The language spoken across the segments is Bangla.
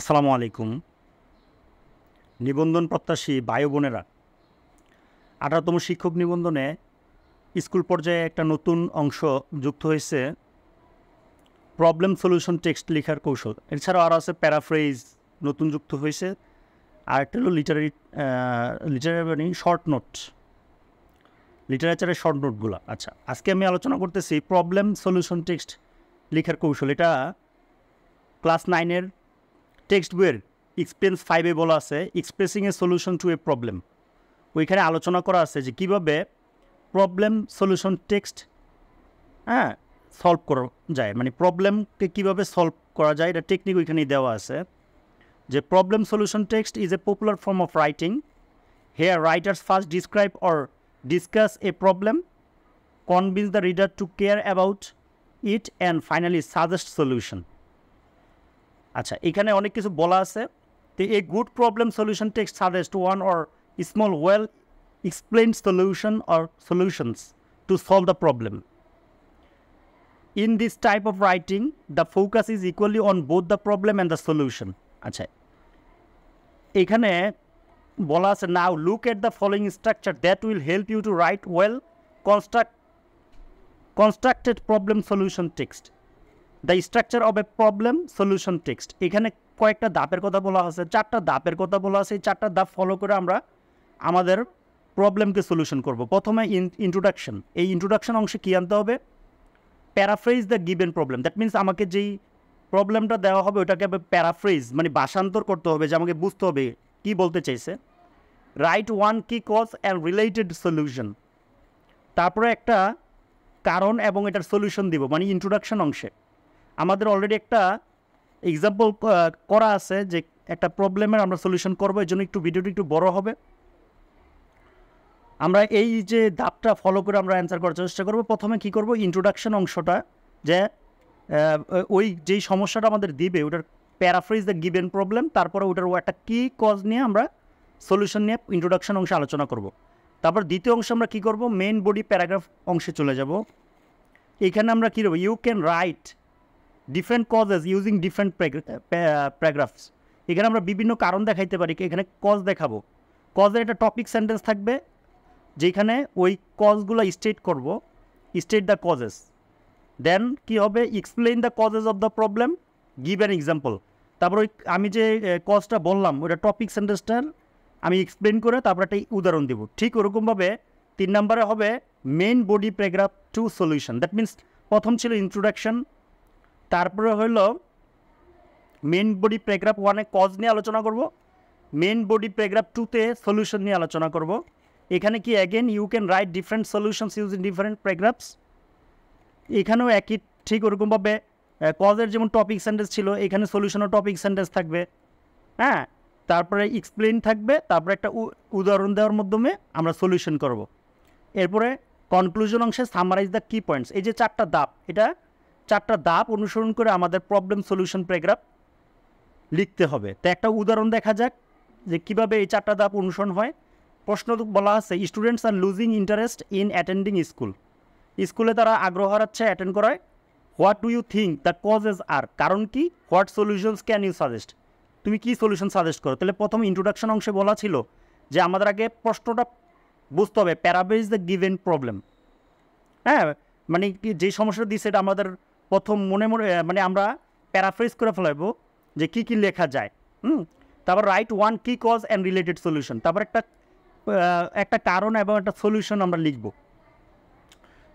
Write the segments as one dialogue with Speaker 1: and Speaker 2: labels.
Speaker 1: আসসালামু আলাইকুম নিবন্ধন প্রত্যাশী বায়ু বোনেরা আঠারোতম শিক্ষক নিবন্ধনে স্কুল পর্যায়ে একটা নতুন অংশ যুক্ত হয়েছে প্রবলেম সলিউশন টেক্সট লেখার কৌশল এছাড়াও আরও আছে প্যারাফ্রেজ নতুন যুক্ত হয়েছে আর একটা হলো লিটারি লিটারি মানে শর্ট নোট লিটারেচারের শর্ট নোটগুলো আচ্ছা আজকে আমি আলোচনা করতেছি প্রবলেম সলিউশন টেক্সট লেখার কৌশল এটা ক্লাস নাইনের টেক্সট বইয়ের এক্সপেন্স ফাইভে বলা আছে expressing a solution to a problem ওইখানে আলোচনা করা আছে যে কিভাবে প্রবলেম সলিউশন টেক্সট হ্যাঁ সলভ করা যায় মানে প্রবলেমকে কীভাবে সলভ করা যায় এটা টেকনিক ওইখানে দেওয়া আছে যে problem solution text is a popular form of writing here writers first describe or discuss a problem convince the reader to care about it and finally suggest solution আচ্ছা এখানে অনেক কিছু বলা আছে তো a good problem solution text suggest one or small well explain solution or solutions to solve the problem in this type of writing the focus is equally on both the problem and the solution আচ্ছা এখানে বলা আছে now look at the following structure that will help you to write well construct constructed problem solution text the structure of a problem solution text এখানে কয়েকটা ধাপের কথা বলা আছে চারটা ধাপের কথা বলা আছে এই চারটা ধাপ ফলো করে আমরা আমাদের প্রবলেমকে সলিউশন করব প্রথমে ইন্ট্রোডাকশন এই ইন্ট্রোডাকশন অংশে কী আনতে হবে paraphrase the given problem that means আমাকে যেই প্রবলেমটা দেওয়া হবে ওটাকে প্যারাফ্রেজ মানে ভাষান্তর করতে হবে যে আমাকে বুঝতে হবে কি বলতে চাইছে write one key cause and related solution তারপরে একটা কারণ এবং এটার সলিউশন দিব মানে ইন্ট্রোডাকশন অংশে আমাদের অলরেডি একটা এক্সাম্পল করা আছে যে একটা প্রবলেমের আমরা সলিউশন করবো এই জন্য একটু ভিডিওটি একটু বড় হবে আমরা এই যে ধাপটা ফলো করে আমরা অ্যান্সার করার চেষ্টা করব প্রথমে কি করব ইন্ট্রোডাকশন অংশটা যে ওই যেই সমস্যাটা আমাদের দিবে ওটার প্যারাফ্রিজ দ্য গিভেন প্রবলেম তারপরে ওটার একটা কি কজ নিয়ে আমরা সলিউশন নিয়ে ইন্ট্রোডাকশন অংশে আলোচনা করব তারপর দ্বিতীয় অংশে আমরা কি করব মেন বডি প্যারাগ্রাফ অংশে চলে যাব এখানে আমরা কী করবো you can write different causes using different paragraphs এখানে আমরা বিভিন্ন কারণ দেখাইতে পারি এখানে কজ দেখাবো কজের একটা টপিক সেন্টেন্স থাকবে যেখানে ওই কজগুলো স্টেট করব স্টেট দ্য কজেস দেন কি হবে explain the causes of the problem give an example তারপর ওই আমি যে কজটা বললাম ওইটা টপিক সেন্টেন্সটার আমি এক্সপ্লেন করে তারপর একটা উদাহরণ দেবো ঠিক ওরকমভাবে তিন নম্বরে হবে main body paragraph two solution that means প্রথম ছিল ইন্ট্রোডাকশন তারপরে হলো মেন বডি প্যারাগ্রাফ ওয়ানে কজ নিয়ে আলোচনা করব মেন বডি প্যারাগ্রাফ টুতে সলিউশন নিয়ে আলোচনা করব এখানে কি again you can write different solutions use in different paragraphs এখানেও একই ঠিক ওরকমভাবে কজের যেমন টপিক সেন্টেন্স ছিল এখানে সলিউশনও টপিক সেন্টেন্স থাকবে হ্যাঁ তারপরে এক্সপ্লেন থাকবে তারপরে একটা উদাহরণ দেওয়ার মাধ্যমে আমরা সলিউশন করব এরপরে কনক্লুশন অংশে সামারাইজ দ্য কি পয়েন্টস এই যে চারটা দাপ এটা চারটা দাপ অনুসরণ করে আমাদের প্রবলেম সলিউশন প্যারাগ্রাফ লিখতে হবে তো একটা উদাহরণ দেখা যাক যে কিভাবে এই চারটা দাপ অনুসরণ হয় প্রশ্ন বলা আছে students are losing interest in attending school স্কুলে তারা আগ্রহ হারাচ্ছে অ্যাটেন্ড করায় what do you think the causes are কারণ কি what solutions can you suggest তুমি কী সলিউশন সাজেস্ট করো তাহলে প্রথম ইন্ট্রোডাকশন অংশে বলা ছিল যে আমাদের আগে প্রশ্নটা বুঝতে হবে প্যারাবেজ দ্য গিভেন প্রবলেম হ্যাঁ মানে যে সমস্যাটা দিচ্ছে এটা আমাদের প্রথম মনে মনে মানে আমরা প্যারাফ্রেস করে ফেলাইব যে কি কি লেখা যায় হুম তারপর write one key cause and related solution তারপর একটা একটা কারণ এবং একটা সলিউশন আমরা লিখব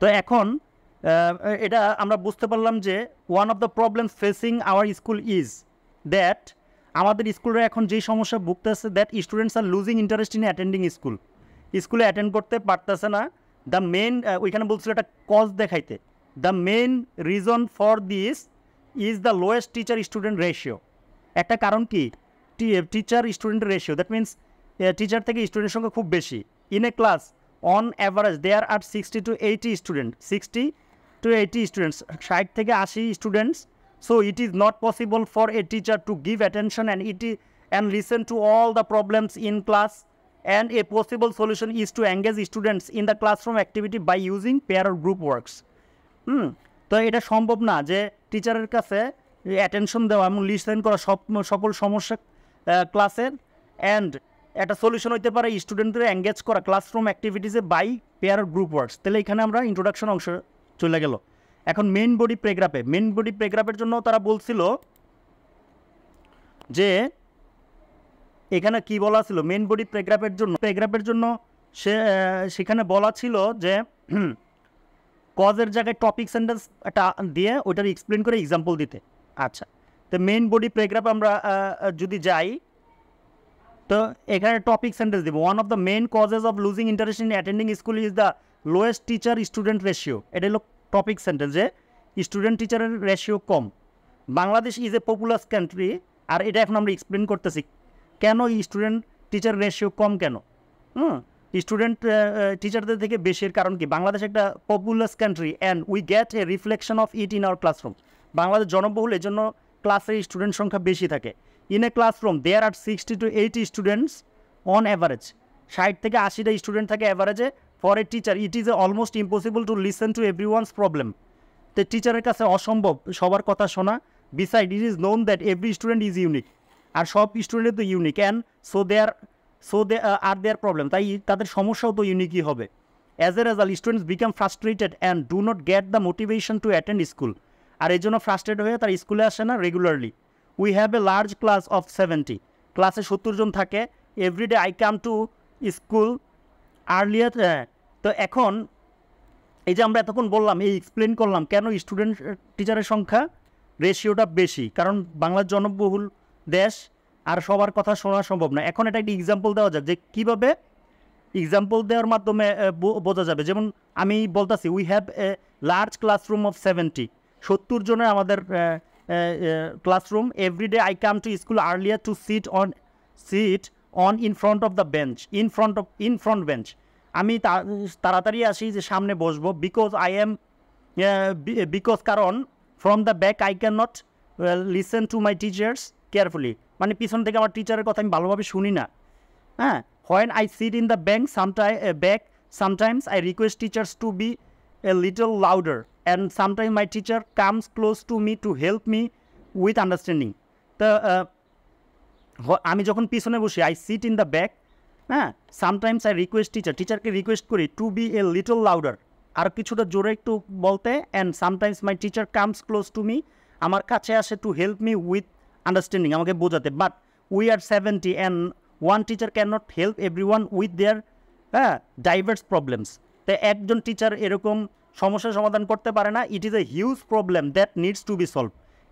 Speaker 1: তো এখন এটা আমরা বুঝতে পারলাম যে one of the problems facing our school is that আমাদের স্কুলের এখন যেই সমস্যা ভুগতেছে that students are losing interest in attending school স্কুলে অ্যাটেন্ড করতে পারতেছে না দ্য মেন ওইখানে বলছিল একটা কজ দেখাইতে the main reason for this is the lowest teacher student ratio একটা কারণ কি teacher student ratio that means teacher থেকে স্টুডেন্ট সংখ্যা খুব বেশি in a class on average there are sixty to eighty student sixty to eighty students ষাট থেকে আশি students so it is not possible for a teacher to give attention and it is and listen to all the problems in class and a possible solution is to engage students in the classroom activity by using pair group works hmm তো এটা সম্ভব না যে টিচারের কাছে অ্যাটেনশন দেওয়া এবং লিসেন করা সব সকল সমস্যা ক্লাসের অ্যান্ড একটা সলিউশন হইতে পারে স্টুডেন্টদের এঙ্গেজ করা ক্লাসরুম অ্যাক্টিভিটিসে বাই পেয়ার গ্রুপ ওয়ার্কস তাহলে এখানে আমরা ইন্ট্রোডাকশন অংশ চলে গেল এখন মেন বডি প্রেগ্রাফে মেন বডি প্রেগ্রাফের জন্য তারা বলছিল যে এখানে কি বলা ছিল মেন বডি প্রেগ্রাফের জন্য প্রেগ্রাফের জন্য সে সেখানে বলা ছিল যে কজের জায়গায় টপিক সেন্টেন্স একটা দিয়ে ওইটার এক্সপ্লেন করে এক্সাম্পল দিতে আচ্ছা তো মেইন বডি প্যারাগ্রাফ আমরা যদি যাই তো এখানে টপিক সেন্টেন্স দেবো one of the main causes of losing interest in attending school is the lowest teacher student ratio এটা হলো টপিক সেন্টেন্স যে স্টুডেন্ট টিচারের রেশিও কম Bangladesh is a popular country আর এটা এখন আমরা এক্সপ্লেন করতেছি কেন স্টুডেন্ট টিচার রেশিও কম কেন হুম স্টুডেন্ট টিচারদের থেকে বেশির কারণ কি বাংলাদেশ একটা popular country and we get a reflection of it in our classroom Bangladesh জনবহুল জন্য ক্লাসে স্টুডেন্ট সংখ্যা বেশি থাকে in a classroom there are sixty to eighty students on average ষাট থেকে আশিটা স্টুডেন্ট থাকে অ্যাভারেজে for a teacher it is a almost impossible to listen to every one's problem তো টিচারের কাছে অসম্ভব সবার কথা শোনা beside it is known that every student is unique আর সব স্টুডেন্ট তো unique and so they are so they are their problem তাই তাদের সমস্যাও তো ইউনিকই হবে as a result students become frustrated and do not get the motivation to attend school আর এই জন্য ফ্রাস্ট্রেট হয়ে তারা স্কুলে আসে না regularly we have a large class of seventy ক্লাসে সত্তর জন থাকে everyday I come to school earlier তো এখন এই যে আমরা এতক্ষণ বললাম এই এক্সপ্লেন করলাম কেন স্টুডেন্ট টিচারের uh, সংখ্যা রেশিওটা বেশি কারণ বাংলার জনবহুল দেশ আর সবার কথা শোনা সম্ভব না এখন এটা একটা এক্সাম্পল দেওয়া যাক যে কীভাবে এক্সাম্পল দেওয়ার মাধ্যমে বোঝা যাবে যেমন আমি বলতেছি we have a large classroom of seventy সত্তর জনের আমাদের classroom everyday I come to school earlier to sit on sit on in front of the bench in front of in front bench আমি তাড়াতাড়ি আসি যে সামনে বসবো বিকজ আই এম বিকজ কারণ from the back I can not listen to my teachers carefully মানে পিছন থেকে আমার টিচারের কথা আমি ভালোভাবে শুনি না হ্যাঁ when I sit in the bank sometime back sometimes I request teachers to be a little louder and sometime my teacher comes close to me to help me with understanding তো আমি যখন পিছনে বসি I sit in the back হ্যাঁ সামটাইমস আই রিকোয়েস্ট টিচার টিচারকে রিকোয়েস্ট করি to be a little louder আর কিছুটা জোরে একটু বলতে and sometimes my teacher comes close to me আমার কাছে আসে to help me with understanding আমাকে বোঝাতে but we are seventy and one teacher can not help every one with their হ্যাঁ ডাইভার্স প্রবলেমস তাই একজন টিচার এরকম সমস্যার সমাধান করতে পারে না it is a huge problem that needs to be solve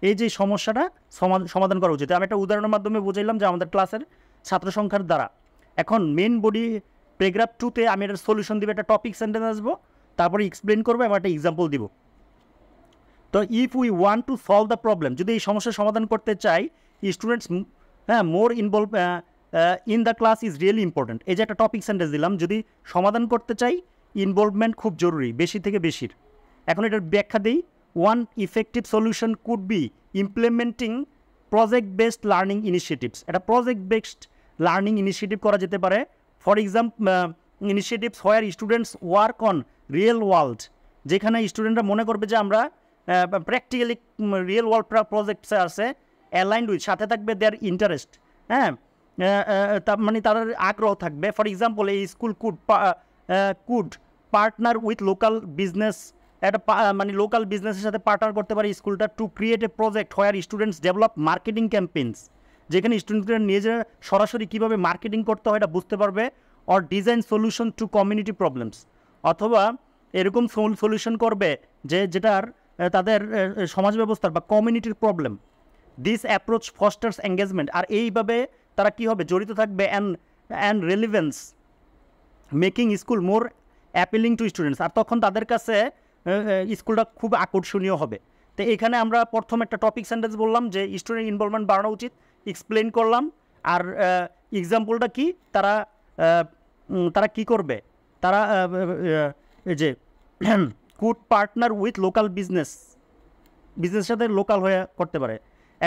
Speaker 1: এই যে সমস্যাটা সমাধান করা উচিত আমি একটা উদাহরণের মাধ্যমে বুঝাইলাম যে আমাদের ক্লাসের ছাত্র সংখ্যার দ্বারা এখন মেন বডি প্রেগ্রাফ টুতে আমি একটা সলিউশন দিব একটা টপিক সেন্টেন্স আসবো তারপরে এক্সপ্লেন করবো এবং একটা এক্সাম্পল দিব তো if we want to solve the problem যদি এই সমস্যার সমাধান করতে চাই স্টুডেন্টস হ্যাঁ more involve in the class is really important এই যে একটা টপিক সেন্টেন্স দিলাম যদি সমাধান করতে চাই ইনভলভমেন্ট খুব জরুরি বেশি থেকে বেশির এখন এটার ব্যাখ্যা দিই one effective solution could be implementing project based learning initiatives এটা প্রজেক্ট বেসড লার্নিং ইনিশিয়েটিভ করা যেতে পারে for example initiatives where students work on real world যেখানে স্টুডেন্টরা মনে করবে যে আমরা প্র্যাকটিক্যালি রিয়েল ওয়ার্ল্ড প্রজেক্টস আছে অ্যালাইন্ড উইথ সাথে থাকবে দেয়ার ইন্টারেস্ট হ্যাঁ মানে তার আগ্রহ থাকবে ফর এক্সাম্পল এই school could could partner with local business একটা মানে লোকাল বিজনেসের সাথে পার্টনার করতে পারে স্কুলটা to create a project where students develop marketing campaigns যেখানে স্টুডেন্টরা নিজেরা সরাসরি কীভাবে মার্কেটিং করতে হয় এটা বুঝতে পারবে or design solution to community problems অথবা এরকম সলিউশন করবে যে যেটার তাদের সমাজ ব্যবস্থার বা কমিউনিটির problem this approach fosters engagement আর এইভাবে তারা কি হবে জড়িত থাকবে and and relevance making school more appealing to students আর তখন তাদের কাছে স্কুলটা খুব আকর্ষণীয় হবে তো এখানে আমরা প্রথম একটা টপিক সেন্টেন্স বললাম যে স্টুডেন্ট ইনভলভমেন্ট বাড়ানো উচিত এক্সপ্লেন করলাম আর এক্সাম্পলটা কি তারা তারা কি করবে তারা যে could partner with local business বিজনেসের সাথে লোকাল হয়ে করতে পারে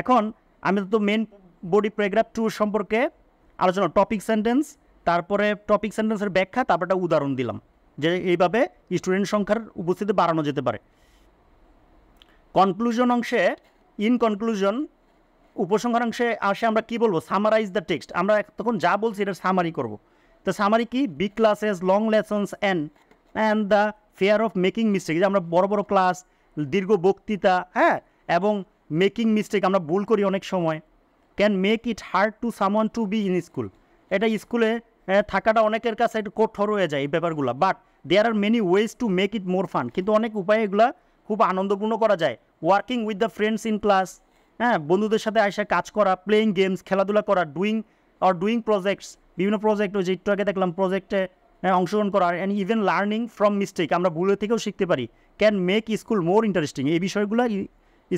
Speaker 1: এখন আমি তো মেন বডি প্যারাগ্রাফ টু সম্পর্কে আলোচনা টপিক সেন্টেন্স তারপরে টপিক সেন্টেন্সের ব্যাখ্যা তারপর একটা উদাহরণ দিলাম যে এইভাবে স্টুডেন্ট সংখ্যার উপস্থিতি বাড়ানো যেতে পারে কনক্লুশন অংশে ইন কনক্লুশন উপসংহার অংশে আসে আমরা কি বলবো সামারাইজ দ্য টেক্সট আমরা তখন যা বলছি এটা সামারি করব তো সামারি কি big classes long lessons and and the fear of making mistake যে আমরা বড় বড় ক্লাস দীর্ঘ বক্তৃতা হ্যাঁ এবং মেকিং মিস্টেক আমরা ভুল করি অনেক সময় can make it hard to someone to be in school এটা স্কুলে থাকাটা অনেকের কাছে একটু কঠোর হয়ে যায় এই ব্যাপারগুলো but there are many ways to make it more fun কিন্তু অনেক উপায় এগুলো খুব আনন্দপূর্ণ করা যায় working with the friends in class হ্যাঁ বন্ধুদের সাথে আসে কাজ করা প্লেয়িং গেমস খেলাধুলা করা ডুইং অর ডুইং প্রজেক্টস বিভিন্ন প্রজেক্ট ওই যে একটু আগে দেখলাম প্রজেক্টে অংশগ্রহণ করা and even learning from mistake আমরা ভুলের থেকেও শিখতে পারি can make school more interesting এই বিষয়গুলো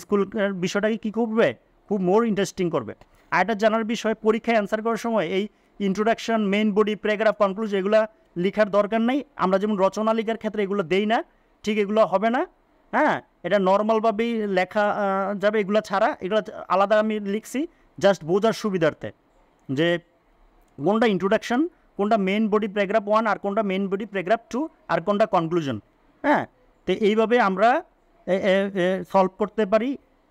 Speaker 1: স্কুল বিষয়টাকে কী করবে খুব মোর ইন্টারেস্টিং করবে একটা জানার বিষয় পরীক্ষায় অ্যান্সার করার সময় এই introduction main body paragraph conclusion এগুলো লেখার দরকার নেই আমরা যেমন রচনা লেখার ক্ষেত্রে এগুলো দেই না ঠিক এগুলো হবে না হ্যাঁ এটা নর্মালভাবেই লেখা যাবে এগুলো ছাড়া এগুলো আলাদা আমি লিখছি জাস্ট বোঝার সুবিধার্থে যে কোনটা ইন্ট্রোডাকশন কোনটা মেন বডি প্যারাগ্রাফ ওয়ান আর কোনটা মেন বডি প্যারাগ্রাফ টু আর কোনটা কনক্লুশন হ্যাঁ তো এইভাবে আমরা সলভ করতে পারি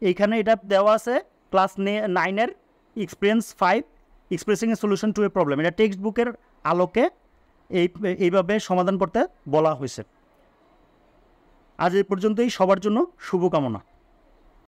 Speaker 1: এইখানে এটা দেওয়া আছে ক্লাস নাইনের experience five expressing a solution to a problem এটা টেক্সট বুকের আলোকে এই এইভাবে সমাধান করতে বলা হয়েছে আজ এ পর্যন্তই সবার জন্য শুভকামনা